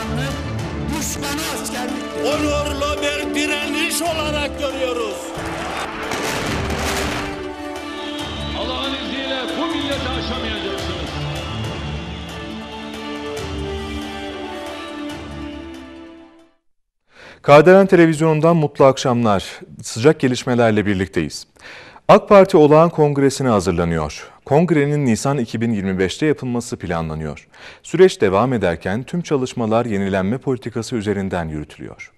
düşmanlık, düşmana askerlik. Onurlu bir direniş olarak görüyoruz. Allah'ın izniyle bu milleti aşamayacaksınız. KDN Televizyonu'ndan mutlu akşamlar. Sıcak gelişmelerle birlikteyiz. AK Parti Olağan Kongresi'ne hazırlanıyor. Kongrenin Nisan 2025'te yapılması planlanıyor. Süreç devam ederken tüm çalışmalar yenilenme politikası üzerinden yürütülüyor.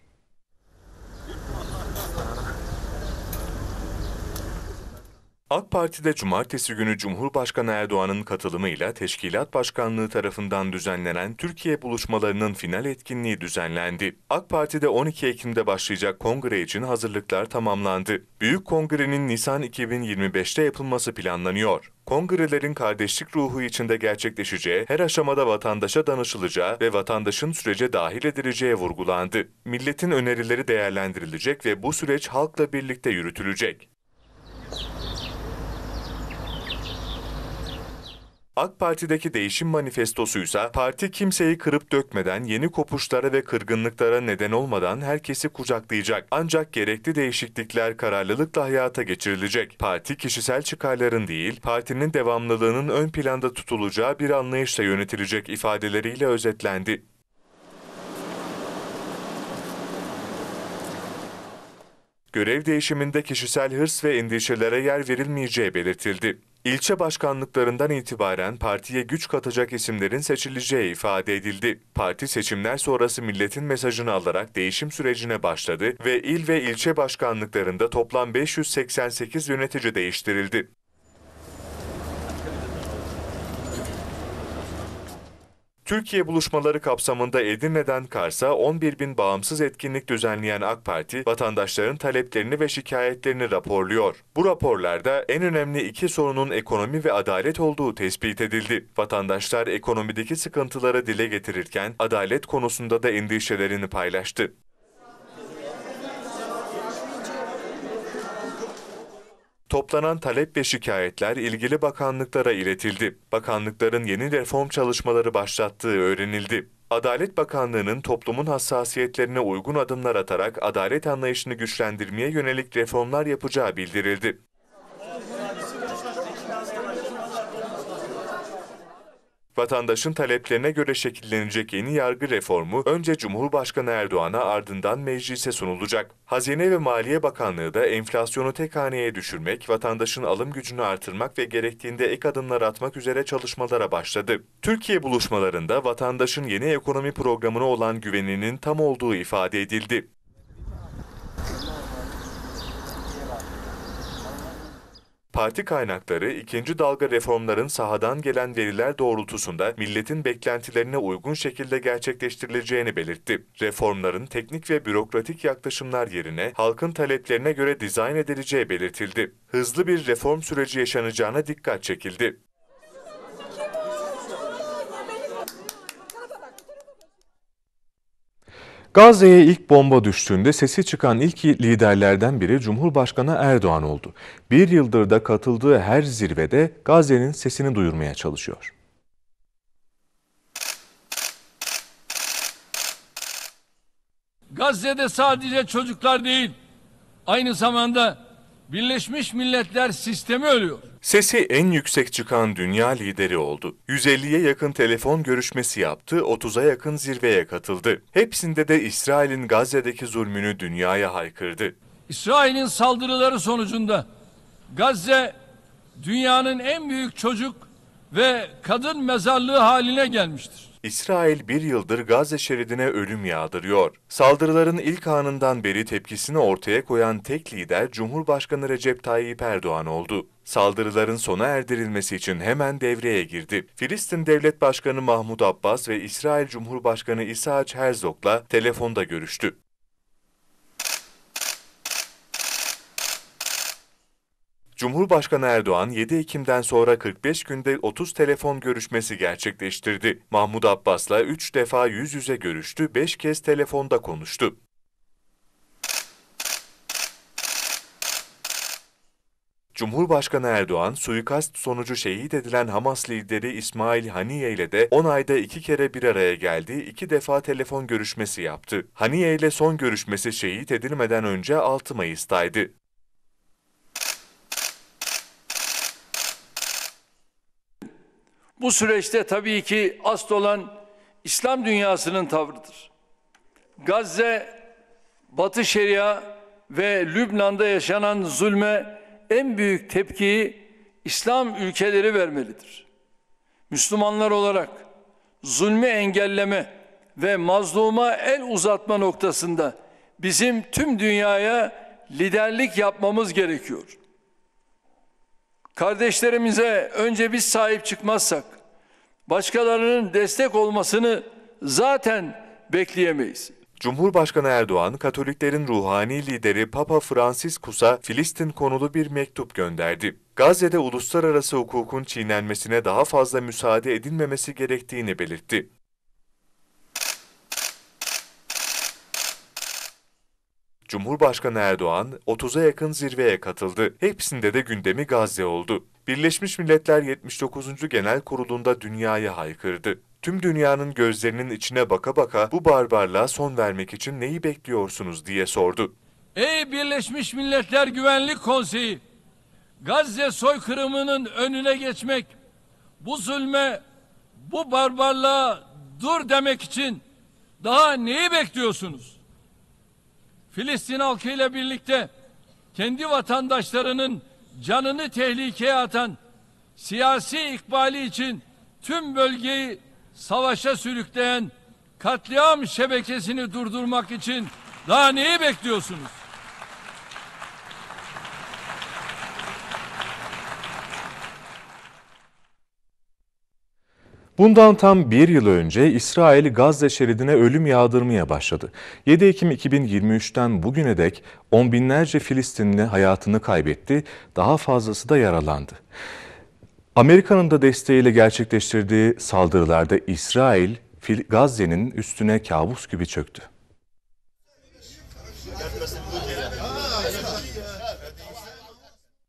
AK Parti'de cumartesi günü Cumhurbaşkanı Erdoğan'ın katılımıyla Teşkilat Başkanlığı tarafından düzenlenen Türkiye buluşmalarının final etkinliği düzenlendi. AK Parti'de 12 Ekim'de başlayacak kongre için hazırlıklar tamamlandı. Büyük kongrenin Nisan 2025'te yapılması planlanıyor. Kongrelerin kardeşlik ruhu içinde gerçekleşeceği, her aşamada vatandaşa danışılacağı ve vatandaşın sürece dahil edileceği vurgulandı. Milletin önerileri değerlendirilecek ve bu süreç halkla birlikte yürütülecek. AK Parti'deki değişim manifestosuysa parti kimseyi kırıp dökmeden yeni kopuşlara ve kırgınlıklara neden olmadan herkesi kucaklayacak. Ancak gerekli değişiklikler kararlılıkla hayata geçirilecek. Parti kişisel çıkarların değil, partinin devamlılığının ön planda tutulacağı bir anlayışla yönetilecek ifadeleriyle özetlendi. Görev değişiminde kişisel hırs ve endişelere yer verilmeyeceği belirtildi. İlçe başkanlıklarından itibaren partiye güç katacak isimlerin seçileceği ifade edildi. Parti seçimler sonrası milletin mesajını alarak değişim sürecine başladı ve il ve ilçe başkanlıklarında toplam 588 yönetici değiştirildi. Türkiye buluşmaları kapsamında Edirne'den Kars'a 11 bin bağımsız etkinlik düzenleyen AK Parti, vatandaşların taleplerini ve şikayetlerini raporluyor. Bu raporlarda en önemli iki sorunun ekonomi ve adalet olduğu tespit edildi. Vatandaşlar ekonomideki sıkıntıları dile getirirken adalet konusunda da endişelerini paylaştı. Toplanan talep ve şikayetler ilgili bakanlıklara iletildi. Bakanlıkların yeni reform çalışmaları başlattığı öğrenildi. Adalet Bakanlığı'nın toplumun hassasiyetlerine uygun adımlar atarak adalet anlayışını güçlendirmeye yönelik reformlar yapacağı bildirildi. Vatandaşın taleplerine göre şekillenecek yeni yargı reformu önce Cumhurbaşkanı Erdoğan'a ardından meclise sunulacak. Hazine ve Maliye Bakanlığı da enflasyonu tek haneye düşürmek, vatandaşın alım gücünü artırmak ve gerektiğinde ek adımlar atmak üzere çalışmalara başladı. Türkiye buluşmalarında vatandaşın yeni ekonomi programına olan güveninin tam olduğu ifade edildi. Parti kaynakları ikinci dalga reformların sahadan gelen veriler doğrultusunda milletin beklentilerine uygun şekilde gerçekleştirileceğini belirtti. Reformların teknik ve bürokratik yaklaşımlar yerine halkın taleplerine göre dizayn edileceği belirtildi. Hızlı bir reform süreci yaşanacağına dikkat çekildi. Gazze'ye ilk bomba düştüğünde sesi çıkan ilk liderlerden biri Cumhurbaşkanı Erdoğan oldu. Bir yıldır da katıldığı her zirvede Gazze'nin sesini duyurmaya çalışıyor. Gazze'de sadece çocuklar değil, aynı zamanda Birleşmiş Milletler sistemi ölüyor. Sesi en yüksek çıkan dünya lideri oldu. 150'ye yakın telefon görüşmesi yaptı, 30'a yakın zirveye katıldı. Hepsinde de İsrail'in Gazze'deki zulmünü dünyaya haykırdı. İsrail'in saldırıları sonucunda Gazze dünyanın en büyük çocuk ve kadın mezarlığı haline gelmiştir. İsrail bir yıldır Gazze şeridine ölüm yağdırıyor. Saldırıların ilk anından beri tepkisini ortaya koyan tek lider Cumhurbaşkanı Recep Tayyip Erdoğan oldu. Saldırıların sona erdirilmesi için hemen devreye girdi. Filistin Devlet Başkanı Mahmut Abbas ve İsrail Cumhurbaşkanı İsa Herzog'la telefonda görüştü. Cumhurbaşkanı Erdoğan 7 Ekim'den sonra 45 günde 30 telefon görüşmesi gerçekleştirdi. Mahmut Abbas'la 3 defa yüz yüze görüştü, 5 kez telefonda konuştu. Cumhurbaşkanı Erdoğan, suikast sonucu şehit edilen Hamas lideri İsmail Haniye ile de 10 ayda iki kere bir araya geldi, iki defa telefon görüşmesi yaptı. Haniye ile son görüşmesi şehit edilmeden önce 6 Mayıs'taydı. Bu süreçte tabii ki asıl olan İslam dünyasının tavrıdır. Gazze, Batı Şeria ve Lübnan'da yaşanan zulme en büyük tepkiyi İslam ülkeleri vermelidir. Müslümanlar olarak zulmü engelleme ve mazluma el uzatma noktasında bizim tüm dünyaya liderlik yapmamız gerekiyor. Kardeşlerimize önce biz sahip çıkmazsak başkalarının destek olmasını zaten bekleyemeyiz. Cumhurbaşkanı Erdoğan, Katoliklerin ruhani lideri Papa Franciscus'a Filistin konulu bir mektup gönderdi. Gazze'de uluslararası hukukun çiğnenmesine daha fazla müsaade edilmemesi gerektiğini belirtti. Cumhurbaşkanı Erdoğan 30'a yakın zirveye katıldı. Hepsinde de gündemi Gazze oldu. Birleşmiş Milletler 79. Genel Kurulu'nda dünyayı haykırdı. Tüm dünyanın gözlerinin içine baka baka bu barbarlığa son vermek için neyi bekliyorsunuz diye sordu. Ey Birleşmiş Milletler Güvenlik Konseyi! Gazze soykırımının önüne geçmek, bu zulme, bu barbarlığa dur demek için daha neyi bekliyorsunuz? Filistin halkıyla birlikte kendi vatandaşlarının canını tehlikeye atan siyasi ikbali için tüm bölgeyi savaşa sürükleyen katliam şebekesini durdurmak için daha neyi bekliyorsunuz? Bundan tam bir yıl önce İsrail Gazze şeridine ölüm yağdırmaya başladı. 7 Ekim 2023'ten bugüne dek on binlerce Filistinli hayatını kaybetti, daha fazlası da yaralandı. Amerika'nın da desteğiyle gerçekleştirdiği saldırılarda İsrail, Gazze'nin üstüne kabus gibi çöktü.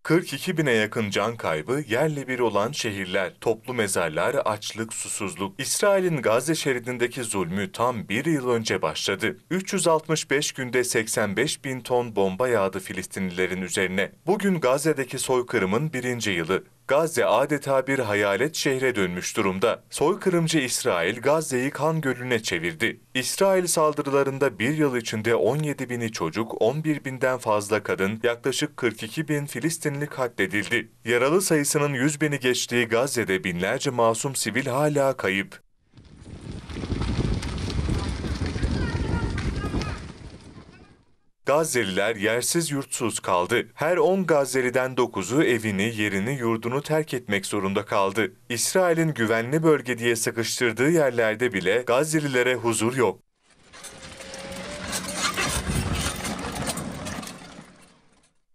42 bine yakın can kaybı yerle bir olan şehirler, toplu mezarlar, açlık, susuzluk. İsrail'in Gazze şeridindeki zulmü tam bir yıl önce başladı. 365 günde 85 bin ton bomba yağdı Filistinlilerin üzerine. Bugün Gazze'deki soykırımın birinci yılı. Gazze adeta bir hayalet şehre dönmüş durumda. Soykırımcı İsrail Gazze'yi kan gölüne çevirdi. İsrail saldırılarında bir yıl içinde 17 bini çocuk, 11 binden fazla kadın, yaklaşık 42 bin Filistinli katledildi. Yaralı sayısının 100 bini geçtiği Gazze'de binlerce masum sivil hala kayıp. Gazze'liler yersiz yurtsuz kaldı. Her 10 Gazze'liden 9'u evini, yerini, yurdunu terk etmek zorunda kaldı. İsrail'in güvenli bölge diye sıkıştırdığı yerlerde bile Gazze'lilere huzur yok.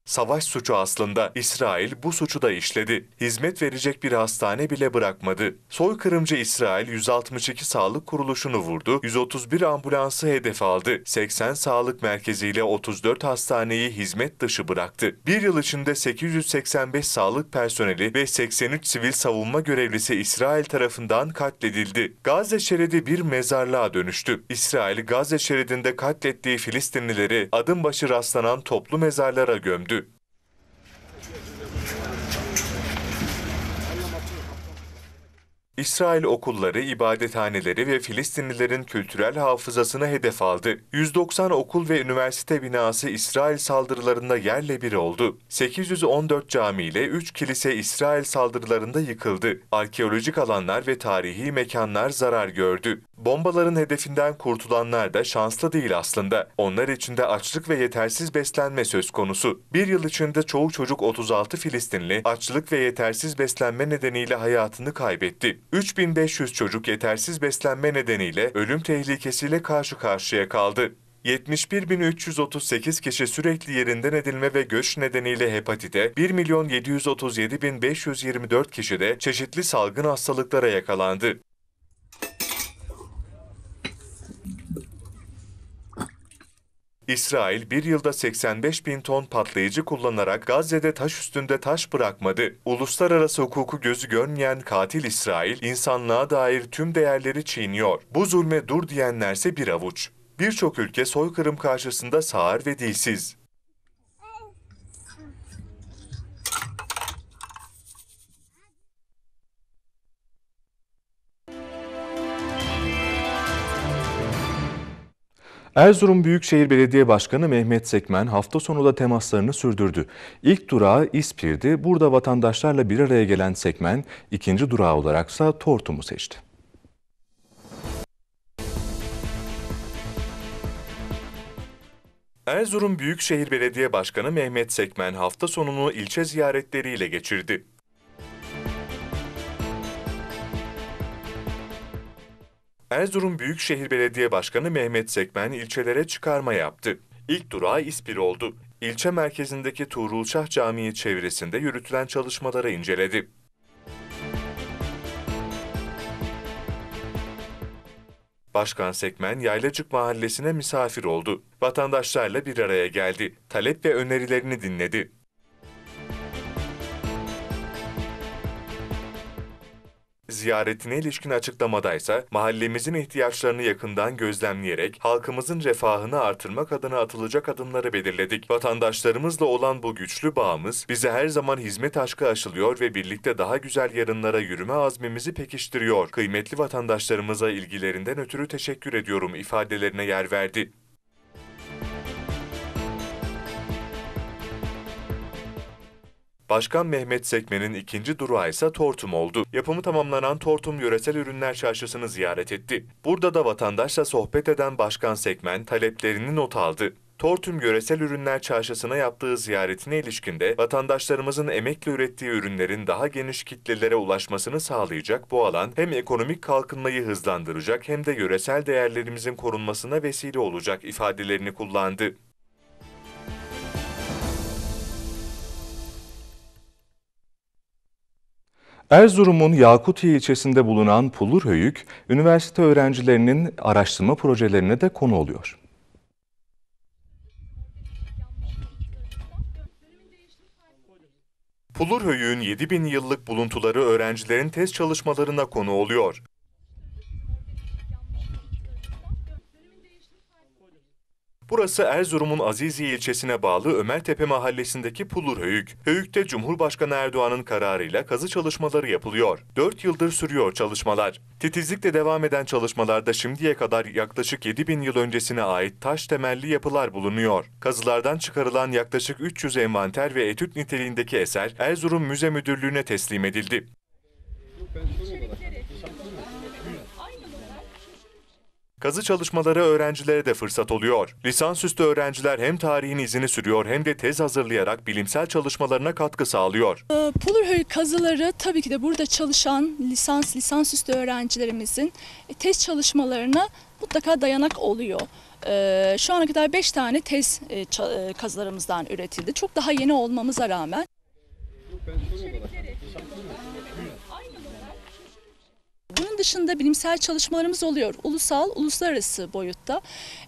Savaş suçu aslında İsrail bu suçu da işledi. Hizmet verecek bir hastane bile bırakmadı. Soykırımcı İsrail 162 sağlık kuruluşunu vurdu, 131 ambulansı hedef aldı, 80 sağlık merkeziyle 34 hastaneyi hizmet dışı bıraktı. Bir yıl içinde 885 sağlık personeli ve 83 sivil savunma görevlisi İsrail tarafından katledildi. Gazze şeridi bir mezarlığa dönüştü. İsrail Gazze şeridinde katlettiği Filistinlileri adım başı rastlanan toplu mezarlara gömdü. İsrail okulları, ibadethaneleri ve Filistinlilerin kültürel hafızasını hedef aldı. 190 okul ve üniversite binası İsrail saldırılarında yerle bir oldu. 814 cami ile 3 kilise İsrail saldırılarında yıkıldı. Arkeolojik alanlar ve tarihi mekanlar zarar gördü. Bombaların hedefinden kurtulanlar da şanslı değil aslında. Onlar için de açlık ve yetersiz beslenme söz konusu. Bir yıl içinde çoğu çocuk 36 Filistinli açlık ve yetersiz beslenme nedeniyle hayatını kaybetti. 3500 çocuk yetersiz beslenme nedeniyle ölüm tehlikesiyle karşı karşıya kaldı. 71.338 kişi sürekli yerinden edilme ve göç nedeniyle hepatite, 1.737.524 kişi de çeşitli salgın hastalıklara yakalandı. İsrail bir yılda 85 bin ton patlayıcı kullanarak Gazze'de taş üstünde taş bırakmadı. Uluslararası hukuku gözü görmeyen katil İsrail, insanlığa dair tüm değerleri çiğniyor. Bu zulme dur diyenlerse bir avuç. Birçok ülke soykırım karşısında sağır ve dilsiz. Erzurum Büyükşehir Belediye Başkanı Mehmet Sekmen hafta sonu da temaslarını sürdürdü. İlk durağı İspir'di. Burada vatandaşlarla bir araya gelen Sekmen ikinci durağı olaraksa Tortum'u seçti. Erzurum Büyükşehir Belediye Başkanı Mehmet Sekmen hafta sonunu ilçe ziyaretleriyle geçirdi. Erzurum Büyükşehir Belediye Başkanı Mehmet Sekmen ilçelere çıkarma yaptı. İlk durağı İspir oldu. İlçe merkezindeki Tuğrulşah Camii çevresinde yürütülen çalışmaları inceledi. Başkan Sekmen Yaylacık Mahallesi'ne misafir oldu. Vatandaşlarla bir araya geldi. Talep ve önerilerini dinledi. Ziyaretine ilişkin açıklamada ise mahallemizin ihtiyaçlarını yakından gözlemleyerek halkımızın refahını artırmak adına atılacak adımları belirledik. Vatandaşlarımızla olan bu güçlü bağımız bize her zaman hizmet aşkı aşılıyor ve birlikte daha güzel yarınlara yürüme azmimizi pekiştiriyor. Kıymetli vatandaşlarımıza ilgilerinden ötürü teşekkür ediyorum ifadelerine yer verdi. Başkan Mehmet Sekmen'in ikinci durağı ise Tortum oldu. Yapımı tamamlanan Tortum Yöresel Ürünler Çarşısı'nı ziyaret etti. Burada da vatandaşla sohbet eden Başkan Sekmen taleplerini not aldı. Tortum Yöresel Ürünler Çarşısı'na yaptığı ziyaretine ilişkinde vatandaşlarımızın emekle ürettiği ürünlerin daha geniş kitlelere ulaşmasını sağlayacak bu alan hem ekonomik kalkınmayı hızlandıracak hem de yöresel değerlerimizin korunmasına vesile olacak ifadelerini kullandı. Erzurum'un Yakuti ilçesinde bulunan Pulurhöyük, üniversite öğrencilerinin araştırma projelerine de konu oluyor. Pulurhöyük'ün 7000 yıllık buluntuları öğrencilerin test çalışmalarına konu oluyor. Burası Erzurum'un Azizi ilçesine bağlı Ömertepe mahallesindeki Pulur Höyük. Höyük'te Cumhurbaşkanı Erdoğan'ın kararıyla kazı çalışmaları yapılıyor. 4 yıldır sürüyor çalışmalar. Titizlikle devam eden çalışmalarda şimdiye kadar yaklaşık 7 bin yıl öncesine ait taş temelli yapılar bulunuyor. Kazılardan çıkarılan yaklaşık 300 envanter ve etüt niteliğindeki eser Erzurum Müze Müdürlüğü'ne teslim edildi. Kazı çalışmaları öğrencilere de fırsat oluyor. Lisansüstü öğrenciler hem tarihin izini sürüyor hem de tez hazırlayarak bilimsel çalışmalarına katkı sağlıyor. Ee, Pulurhöyük kazıları tabii ki de burada çalışan lisans, lisansüstü öğrencilerimizin e, tez çalışmalarına mutlaka dayanak oluyor. Ee, şu ana kadar 5 tane tez e, e, kazılarımızdan üretildi. Çok daha yeni olmamıza rağmen. Bunun dışında bilimsel çalışmalarımız oluyor. Ulusal, uluslararası boyutta.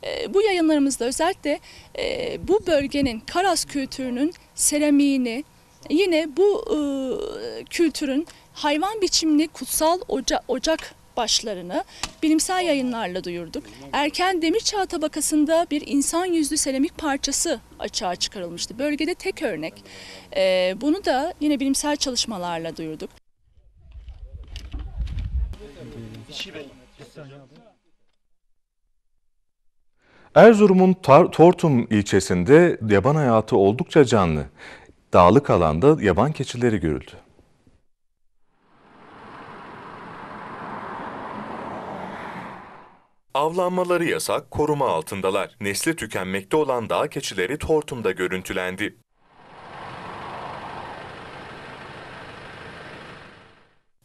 Ee, bu yayınlarımızda özellikle e, bu bölgenin Karas kültürünün seramiğini, yine bu e, kültürün hayvan biçimli kutsal ocak başlarını bilimsel yayınlarla duyurduk. Erken demir çağ tabakasında bir insan yüzlü seramik parçası açığa çıkarılmıştı. Bölgede tek örnek. Ee, bunu da yine bilimsel çalışmalarla duyurduk. İçi benim. Erzurum'un Tortum ilçesinde yaban hayatı oldukça canlı. Dağlık alanda yaban keçileri görüldü. Avlanmaları yasak, koruma altındalar. Nesli tükenmekte olan dağ keçileri Tortum'da görüntülendi.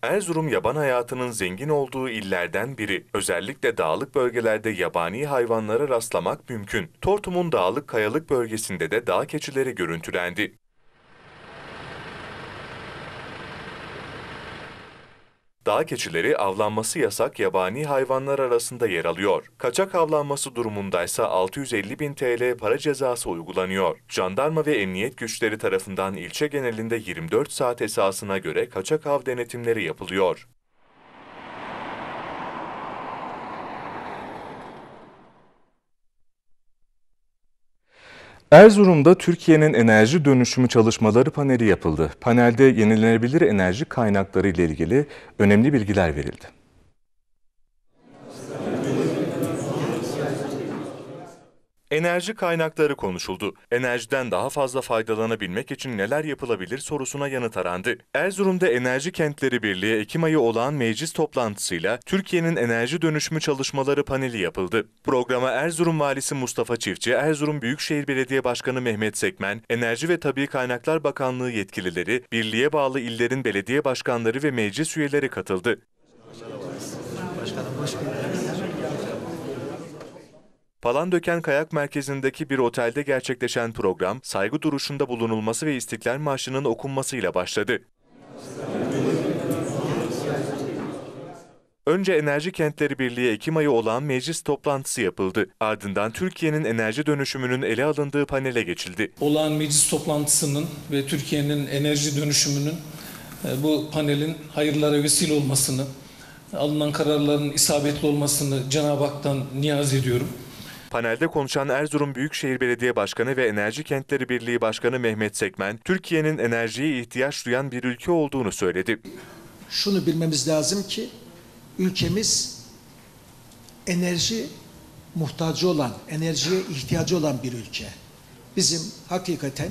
Erzurum yaban hayatının zengin olduğu illerden biri. Özellikle dağlık bölgelerde yabani hayvanlara rastlamak mümkün. Tortum'un dağlık kayalık bölgesinde de dağ keçileri görüntülendi. Dağ keçileri avlanması yasak yabani hayvanlar arasında yer alıyor. Kaçak avlanması durumundaysa 650 bin TL para cezası uygulanıyor. Jandarma ve emniyet güçleri tarafından ilçe genelinde 24 saat esasına göre kaçak av denetimleri yapılıyor. Erzurum'da Türkiye'nin enerji dönüşümü çalışmaları paneli yapıldı. Panelde yenilenebilir enerji kaynakları ile ilgili önemli bilgiler verildi. Enerji kaynakları konuşuldu. Enerjiden daha fazla faydalanabilmek için neler yapılabilir sorusuna yanıt arandı. Erzurum'da Enerji Kentleri Birliği Ekim ayı olan meclis toplantısıyla Türkiye'nin enerji dönüşümü çalışmaları paneli yapıldı. Programa Erzurum Valisi Mustafa Çiftçi, Erzurum Büyükşehir Belediye Başkanı Mehmet Sekmen, Enerji ve Tabi Kaynaklar Bakanlığı yetkilileri, birliğe bağlı illerin belediye başkanları ve meclis üyeleri katıldı. Başkanım, başkanım. Palandöken Kayak Merkezi'ndeki bir otelde gerçekleşen program, saygı duruşunda bulunulması ve İstiklal Marşı'nın okunmasıyla başladı. Önce Enerji Kentleri Birliği Ekim ayı olan meclis toplantısı yapıldı. Ardından Türkiye'nin enerji dönüşümünün ele alındığı panele geçildi. Olan meclis toplantısının ve Türkiye'nin enerji dönüşümünün e, bu panelin hayırlara vesile olmasını, alınan kararların isabetli olmasını Cenab-ı Hak'tan niyaz ediyorum. Panelde konuşan Erzurum Büyükşehir Belediye Başkanı ve Enerji Kentleri Birliği Başkanı Mehmet Sekmen, Türkiye'nin enerjiye ihtiyaç duyan bir ülke olduğunu söyledi. Şunu bilmemiz lazım ki ülkemiz enerji muhtacı olan, enerjiye ihtiyacı olan bir ülke. Bizim hakikaten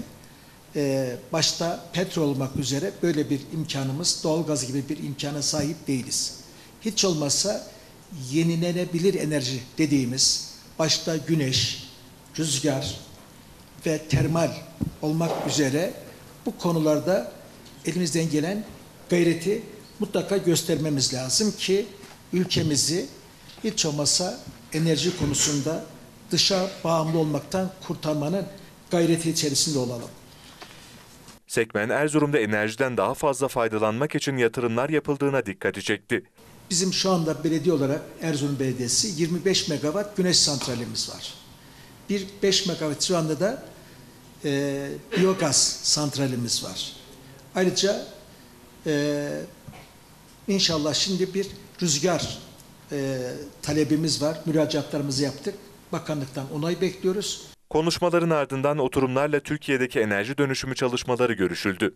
e, başta petrol olmak üzere böyle bir imkanımız, doğalgaz gibi bir imkana sahip değiliz. Hiç olmazsa yenilenebilir enerji dediğimiz başta güneş, rüzgar ve termal olmak üzere bu konularda elimizden gelen gayreti mutlaka göstermemiz lazım ki ülkemizi hiç olmazsa enerji konusunda dışa bağımlı olmaktan kurtarmanın gayreti içerisinde olalım. Sekmen Erzurum'da enerjiden daha fazla faydalanmak için yatırımlar yapıldığına dikkat çekti. Bizim şu anda belediye olarak Erzurum Belediyesi 25 megawatt güneş santralimiz var. Bir 5 megawatt şu anda da e, biyogaz santralimiz var. Ayrıca e, inşallah şimdi bir rüzgar e, talebimiz var. Müracaatlarımızı yaptık. Bakanlıktan onay bekliyoruz. Konuşmaların ardından oturumlarla Türkiye'deki enerji dönüşümü çalışmaları görüşüldü.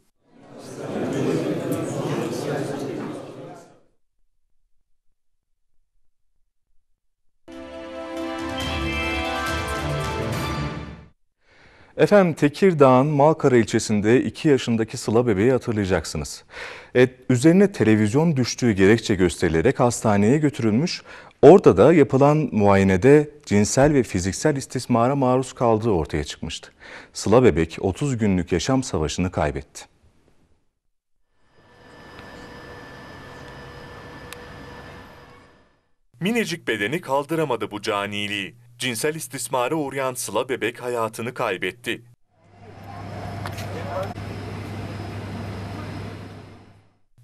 Efendim Tekirdağ'ın Malkara ilçesinde 2 yaşındaki Sıla bebeği hatırlayacaksınız. Evet, üzerine televizyon düştüğü gerekçe gösterilerek hastaneye götürülmüş. Orada da yapılan muayenede cinsel ve fiziksel istismara maruz kaldığı ortaya çıkmıştı. Sıla bebek 30 günlük yaşam savaşını kaybetti. Minicik bedeni kaldıramadı bu caniliği cinsel istismara uğrayan Sıla bebek hayatını kaybetti.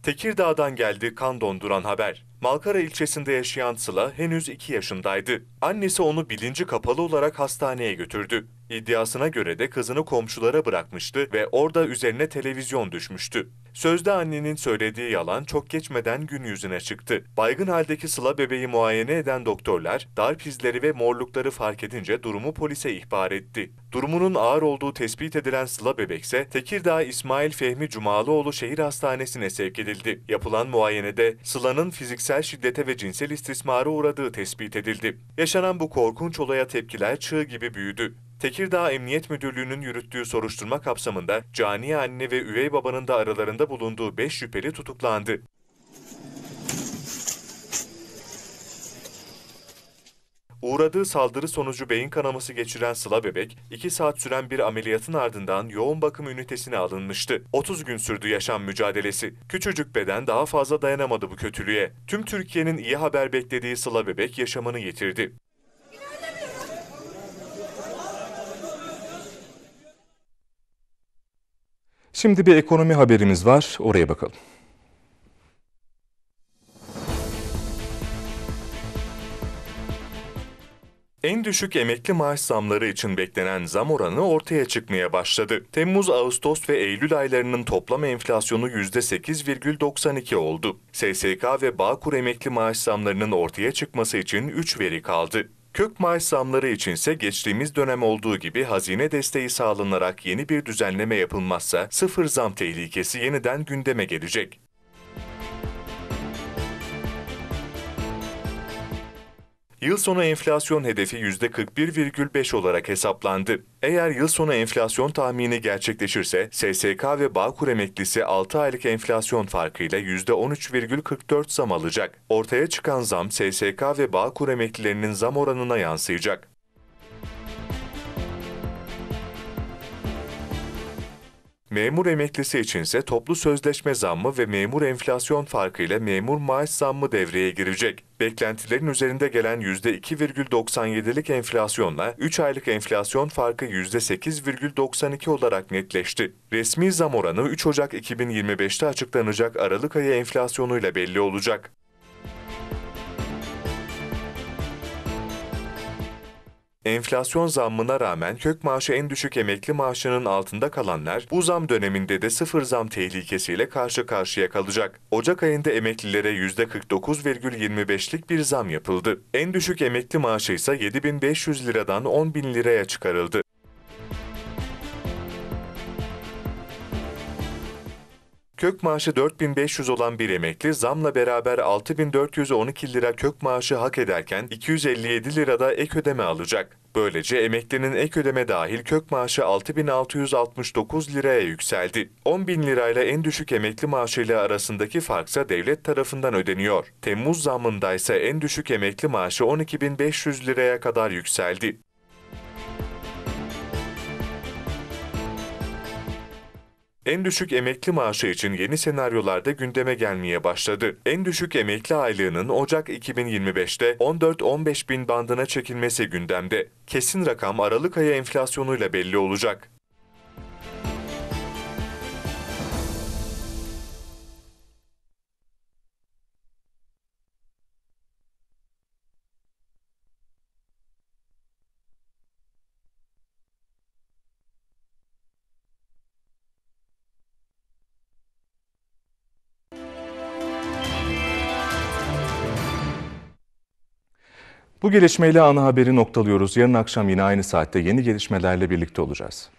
Tekirdağ'dan geldi kan donduran haber. Malkara ilçesinde yaşayan Sıla henüz 2 yaşındaydı. Annesi onu bilinci kapalı olarak hastaneye götürdü. İddiasına göre de kızını komşulara bırakmıştı ve orada üzerine televizyon düşmüştü. Sözde annenin söylediği yalan çok geçmeden gün yüzüne çıktı. Baygın haldeki Sıla bebeği muayene eden doktorlar darp izleri ve morlukları fark edince durumu polise ihbar etti. Durumunun ağır olduğu tespit edilen Sıla bebekse Tekirdağ İsmail Fehmi Cumalıoğlu Şehir Hastanesi'ne sevk edildi. Yapılan muayenede Sıla'nın fiziksel şiddete ve cinsel istismara uğradığı tespit edildi. Yaşanan bu korkunç olaya tepkiler çığ gibi büyüdü. Tekirdağ Emniyet Müdürlüğü'nün yürüttüğü soruşturma kapsamında cani anne ve üvey babanın da aralarında bulunduğu 5 şüpheli tutuklandı. Uğradığı saldırı sonucu beyin kanaması geçiren Sıla Bebek, 2 saat süren bir ameliyatın ardından yoğun bakım ünitesine alınmıştı. 30 gün sürdü yaşam mücadelesi. Küçücük beden daha fazla dayanamadı bu kötülüğe. Tüm Türkiye'nin iyi haber beklediği Sıla Bebek yaşamını yitirdi. Şimdi bir ekonomi haberimiz var. Oraya bakalım. En düşük emekli maaş zamları için beklenen zam oranı ortaya çıkmaya başladı. Temmuz, Ağustos ve Eylül aylarının toplam enflasyonu %8,92 oldu. SSK ve Bağkur emekli maaş zamlarının ortaya çıkması için 3 veri kaldı. Kök maaş zamları içinse geçtiğimiz dönem olduğu gibi hazine desteği sağlanarak yeni bir düzenleme yapılmazsa sıfır zam tehlikesi yeniden gündeme gelecek. Yıl sonu enflasyon hedefi %41,5 olarak hesaplandı. Eğer yıl sonu enflasyon tahmini gerçekleşirse SSK ve Bağkur emeklisi 6 aylık enflasyon farkıyla %13,44 zam alacak. Ortaya çıkan zam SSK ve Bağkur emeklilerinin zam oranına yansıyacak. Memur emeklisi içinse toplu sözleşme zammı ve memur enflasyon farkıyla memur maaş zammı devreye girecek. Beklentilerin üzerinde gelen %2,97'lik enflasyonla 3 aylık enflasyon farkı %8,92 olarak netleşti. Resmi zam oranı 3 Ocak 2025'te açıklanacak Aralık ayı enflasyonuyla belli olacak. Enflasyon zammına rağmen kök maaşı en düşük emekli maaşının altında kalanlar bu zam döneminde de sıfır zam tehlikesiyle karşı karşıya kalacak. Ocak ayında emeklilere %49,25'lik bir zam yapıldı. En düşük emekli maaşı ise 7500 liradan 10.000 liraya çıkarıldı. Kök maaşı 4500 olan bir emekli zamla beraber 6412 lira kök maaşı hak ederken 257 lirada ek ödeme alacak. Böylece emeklinin ek ödeme dahil kök maaşı 6669 liraya yükseldi. 10.000 lirayla en düşük emekli maaşıyla arasındaki farksa devlet tarafından ödeniyor. Temmuz zammında ise en düşük emekli maaşı 12500 liraya kadar yükseldi. En düşük emekli maaşı için yeni senaryolarda gündeme gelmeye başladı. En düşük emekli aylığının Ocak 2025'te 14-15 bin bandına çekilmesi gündemde. Kesin rakam Aralık ayı enflasyonuyla belli olacak. Bu gelişmeyle ana haberi noktalıyoruz. Yarın akşam yine aynı saatte yeni gelişmelerle birlikte olacağız.